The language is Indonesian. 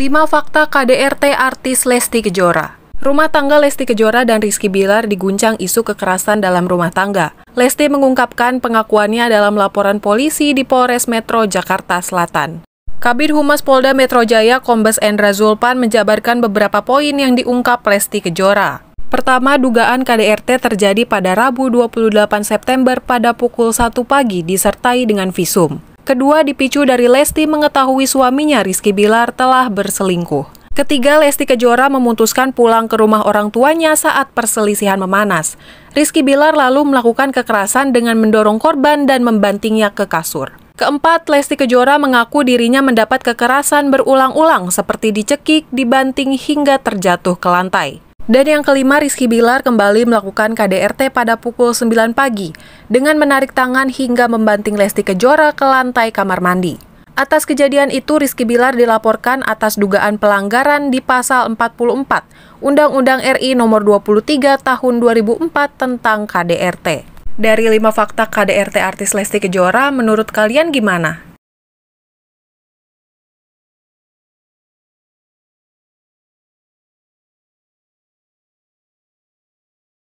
5 fakta KDRT artis Lesti Kejora. Rumah tangga Lesti Kejora dan Rizky Bilar diguncang isu kekerasan dalam rumah tangga. Lesti mengungkapkan pengakuannya dalam laporan polisi di Polres Metro Jakarta Selatan. Kabir Humas Polda Metro Jaya Kombes Endra Zulpan menjabarkan beberapa poin yang diungkap Lesti Kejora. Pertama, dugaan KDRT terjadi pada Rabu 28 September pada pukul 1 pagi disertai dengan visum. Kedua dipicu dari Lesti mengetahui suaminya Rizky Bilar telah berselingkuh. Ketiga, Lesti Kejora memutuskan pulang ke rumah orang tuanya saat perselisihan memanas. Rizky Bilar lalu melakukan kekerasan dengan mendorong korban dan membantingnya ke kasur. Keempat, Lesti Kejora mengaku dirinya mendapat kekerasan berulang-ulang seperti dicekik, dibanting, hingga terjatuh ke lantai. Dan yang kelima, Rizky Bilar kembali melakukan KDRT pada pukul 9 pagi dengan menarik tangan hingga membanting Lesti Kejora ke lantai kamar mandi. Atas kejadian itu, Rizky Bilar dilaporkan atas dugaan pelanggaran di Pasal 44 Undang-Undang RI Nomor 23 Tahun 2004 tentang KDRT. Dari lima fakta KDRT artis Lesti Kejora, menurut kalian gimana?